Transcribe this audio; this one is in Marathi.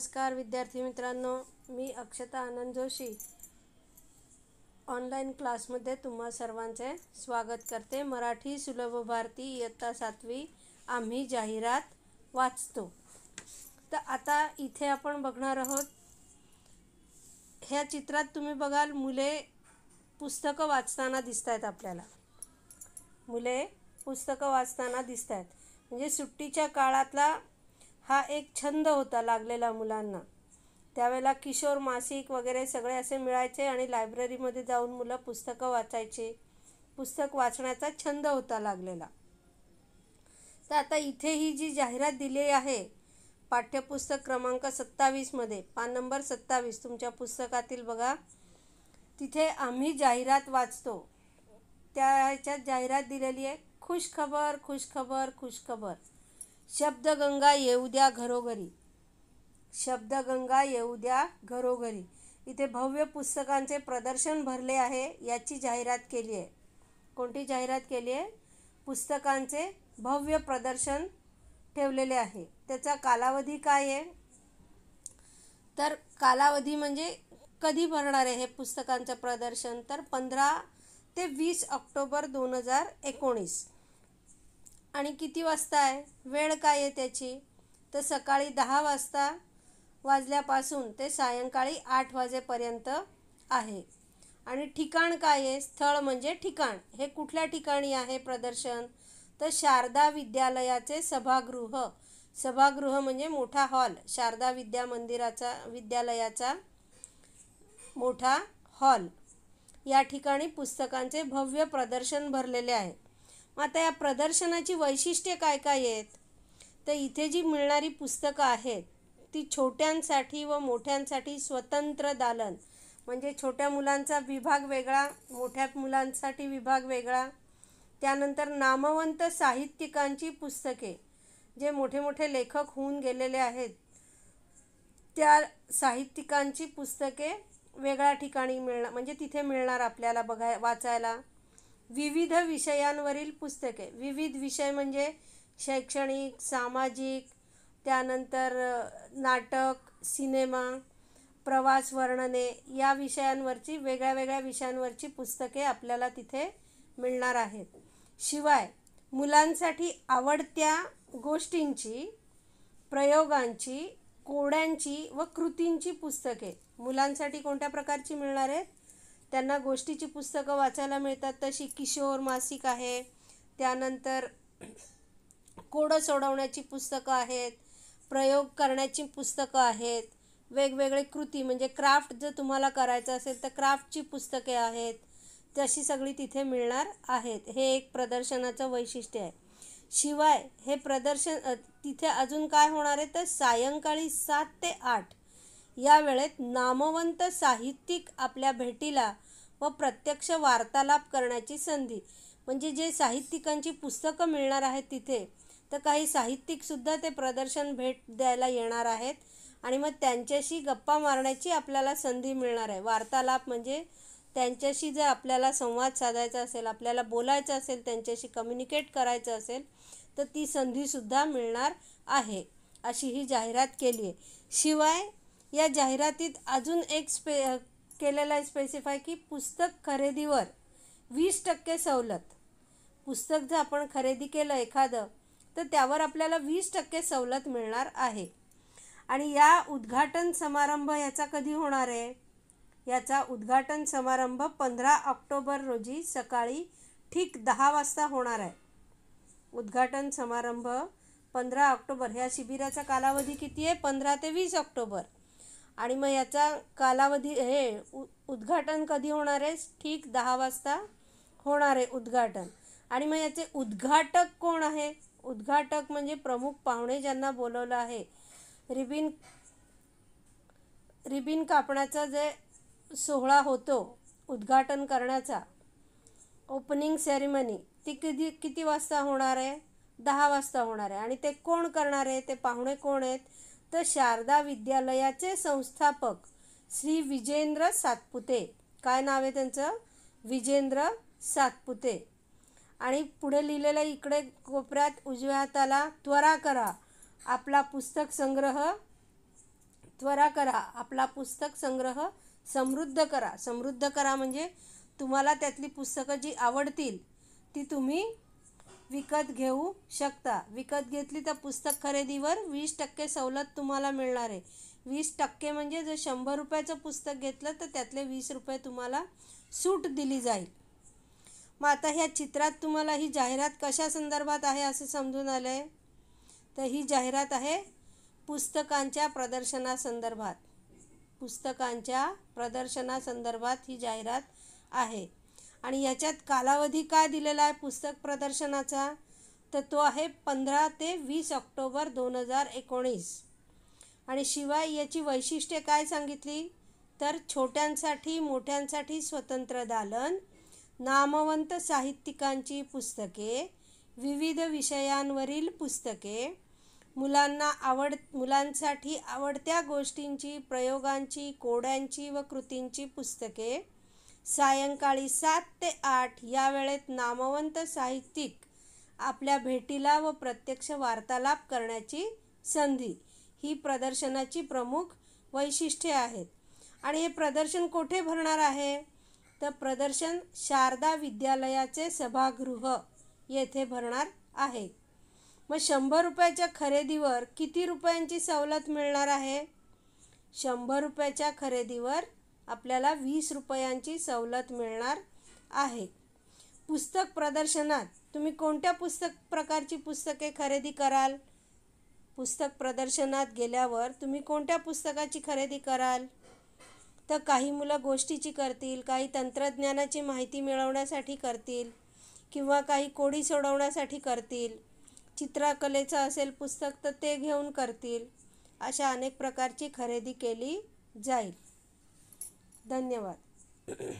नमस्कार विद्यार्थी मित्रांनो मी अक्षता आनंद जोशी ऑनलाईन क्लासमध्ये तुम्हा सर्वांचे स्वागत करते मराठी सुलभ भारती इयत्ता सातवी आम्ही जाहिरात वाचतो तर आता इथे आपण बघणार आहोत ह्या चित्रात तुम्ही बघाल मुले पुस्तकं वाचताना दिसत आहेत आपल्याला मुले पुस्तकं वाचताना दिसत आहेत म्हणजे सुट्टीच्या काळातला हा एक छंद होता लागलेला मुलांना त्यावेळेला किशोर मासिक वगैरे सगळे असे मिळायचे आणि लायब्ररीमध्ये जाऊन मुलं पुस्तकं वाचायचे पुस्तक वाचण्याचा छंद होता लागलेला तर आता इथे ही जी जाहिरात दिली आहे पाठ्यपुस्तक क्रमांक सत्तावीसमध्ये पान नंबर सत्तावीस तुमच्या पुस्तकातील बघा तिथे आम्ही जाहिरात वाचतो त्याच्यात जाहिरात दिलेली आहे खुशखबर खुशखबर खुशखबर शब्दगंगा येऊ द्या घरोघरी शब्दगंगा येऊ द्या घरोघरी इथे भव्य पुस्तकांचे प्रदर्शन भरले आहे याची जाहिरात केली आहे कोणती जाहिरात केली आहे पुस्तकांचे भव्य प्रदर्शन ठेवलेले आहे त्याचा कालावधी काय आहे तर कालावधी म्हणजे कधी भरणार आहे हे पुस्तकांचं प्रदर्शन तर पंधरा ते वीस ऑक्टोबर दोन हजार एकोणीस आणि किती वाजता आहे वेळ काय आहे त्याची तर सकाळी दहा वाजता वाजल्यापासून ते सायंकाळी आठ वाजेपर्यंत आहे आणि ठिकाण काय आहे स्थळ म्हणजे ठिकाण हे कुठल्या ठिकाणी आहे प्रदर्शन तर शारदा विद्यालयाचे सभागृह सभागृह म्हणजे मोठा हॉल शारदा विद्या मंदिराचा विद्यालयाचा मोठा हॉल या ठिकाणी पुस्तकांचे भव्य प्रदर्शन भरलेले आहे आता या प्रदर्शनाची वैशिष्ट्ये काय काय आहेत तर इथे जी मिळणारी पुस्तकं आहेत ती छोट्यांसाठी व मोठ्यांसाठी स्वतंत्र दालन म्हणजे छोट्या मुलांचा विभाग वेगळा मोठ्या मुलांसाठी विभाग वेगळा त्यानंतर नामवंत साहित्यिकांची पुस्तके जे मोठे मोठे लेखक होऊन गेलेले आहेत त्या साहित्यिकांची पुस्तके वेगळ्या ठिकाणी मिळणार म्हणजे तिथे मिळणार आपल्याला बघाय वाचायला विविध विषयांवरील पुस्तके विविध विषय म्हणजे शैक्षणिक सामाजिक त्यानंतर नाटक सिनेमा प्रवास वर्णने या विषयांवरची वेगळ्या वेगळ्या विषयांवरची पुस्तके आपल्याला तिथे मिळणार आहेत शिवाय मुलांसाठी आवडत्या गोष्टींची प्रयोगांची कोड्यांची व कृतींची पुस्तके मुलांसाठी कोणत्या प्रकारची मिळणार आहेत त्यांना गोष्टीची पुस्तकं वाचायला मिळतात तशी किशोर मासिक आहे त्यानंतर कोडं सोडवण्याची पुस्तकं आहेत प्रयोग करण्याची पुस्तकं आहेत वेगवेगळे कृती म्हणजे क्राफ्ट जर तुम्हाला करायचं असेल तर क्राफ्टची पुस्तके आहेत तशी सगळी तिथे मिळणार आहेत हे एक प्रदर्शनाचं वैशिष्ट्य आहे शिवाय हे प्रदर्शन तिथे अजून काय होणार आहे तर सायंकाळी सात ते आठ या वेळेत नामवंत साहित्यिक आपल्या भेटीला व प्रत्यक्ष वार्तालाप करण्याची संधी म्हणजे जे साहित्यिकांची पुस्तकं मिळणार आहेत तिथे तर काही साहित्यिकसुद्धा ते प्रदर्शन भेट द्यायला येणार आहेत आणि मग त्यांच्याशी गप्पा मारण्याची आपल्याला संधी मिळणार आहे वार्तालाप म्हणजे त्यांच्याशी जर आपल्याला संवाद साधायचा असेल आपल्याला बोलायचं असेल त्यांच्याशी कम्युनिकेट करायचं असेल तर ती संधीसुद्धा मिळणार आहे अशी ही जाहिरात केली आहे शिवाय या जाहिरातीत अजून एक स्पे केलेला आहे स्पेसिफाय की पुस्तक खरेदीवर वीस टक्के सवलत पुस्तक जर आपण खरेदी केलं एखादं तर त्यावर आपल्याला वीस टक्के सवलत मिळणार आहे आणि या उद्घाटन समारंभ याचा कधी होणार आहे याचा उद्घाटन समारंभ पंधरा ऑक्टोबर रोजी सकाळी ठीक दहा वाजता होणार आहे उद्घाटन समारंभ पंधरा ऑक्टोबर ह्या शिबिराचा कालावधी किती आहे पंधरा ते वीस ऑक्टोबर आणि मग याचा कालावधी हे उ उद्घाटन कधी होणार आहे ठीक दहा वाजता होणार आहे उद्घाटन आणि मग याचे उद्घाटक कोण आहे उद्घाटक म्हणजे प्रमुख पाहुणे ज्यांना बोलवलं आहे रिबिन रिबिन कापण्याचा जे सोहळा होतो उद्घाटन करण्याचा ओपनिंग सेरेमनी ती किती किती वाजता होणार आहे दहा वाजता होणार आहे आणि ते कोण करणार आहे ते पाहुणे कोण आहेत तर शारदा विद्यालयाचे संस्थापक श्री विजेंद्र सातपुते काय नाव आहे त्यांचं विजेंद्र सातपुते आणि पुढे लिहिलेलं इकडे कोपऱ्यात उजव्या हाताला त्वरा करा आपला पुस्तक संग्रह त्वरा करा आपला पुस्तक संग्रह समृद्ध करा समृद्ध करा म्हणजे तुम्हाला त्यातली पुस्तकं जी आवडतील ती तुम्ही विकत घेऊ शकता विकत घेतली तर पुस्तक खरेदीवर वीस टक्के सवलत तुम्हाला मिळणार आहे वीस टक्के म्हणजे जर शंभर रुपयाचं पुस्तक घेतलं तर त्यातले वीस रुपये तुम्हाला सूट दिली जाईल मग आता ह्या चित्रात तुम्हाला ही जाहिरात कशा संदर्भात आहे असं समजून आलं आहे तर ही जाहिरात आहे पुस्तकांच्या प्रदर्शनासंदर्भात पुस्तकांच्या प्रदर्शनासंदर्भात ही जाहिरात आहे आणि याच्यात कालावधी काय दिलेला आहे पुस्तक प्रदर्शनाचा तर तो आहे पंधरा ते वीस ऑक्टोबर दोन हजार एकोणीस आणि शिवाय याची वैशिष्ट्ये काय सांगितली तर छोट्यांसाठी मोठ्यांसाठी स्वतंत्र दालन नामवंत साहित्यिकांची पुस्तके विविध विषयांवरील पुस्तके मुलांना आवड मुलांसाठी आवडत्या गोष्टींची प्रयोगांची कोड्यांची व कृतींची पुस्तके सायंकाळी सात ते आठ या वेळेत नामवंत साहित्यिक आपल्या भेटीला व प्रत्यक्ष वार्तालाप करण्याची संधी ही प्रदर्शनाची प्रमुख वैशिष्ट्ये आहेत आणि हे प्रदर्शन कुठे भरणार आहे तर प्रदर्शन शारदा विद्यालयाचे सभागृह येथे भरणार आहे मग शंभर रुपयाच्या खरेदीवर किती रुपयांची सवलत मिळणार आहे शंभर रुपयाच्या खरेदीवर आपल्याला वीस रुपयांची सवलत मिळणार आहे पुस्तक प्रदर्शनात तुम्ही कोणत्या पुस्तक प्रकारची पुस्तके खरेदी कराल पुस्तक प्रदर्शनात गेल्यावर तुम्ही कोणत्या पुस्तकाची खरेदी कराल तर काही मुलं गोष्टीची करतील काही तंत्रज्ञानाची माहिती मिळवण्यासाठी करतील किंवा काही कोडी सोडवण्यासाठी करतील चित्रकलेचं असेल पुस्तक तर ते घेऊन करतील अशा अनेक प्रकारची खरेदी केली जाईल धन्यवाद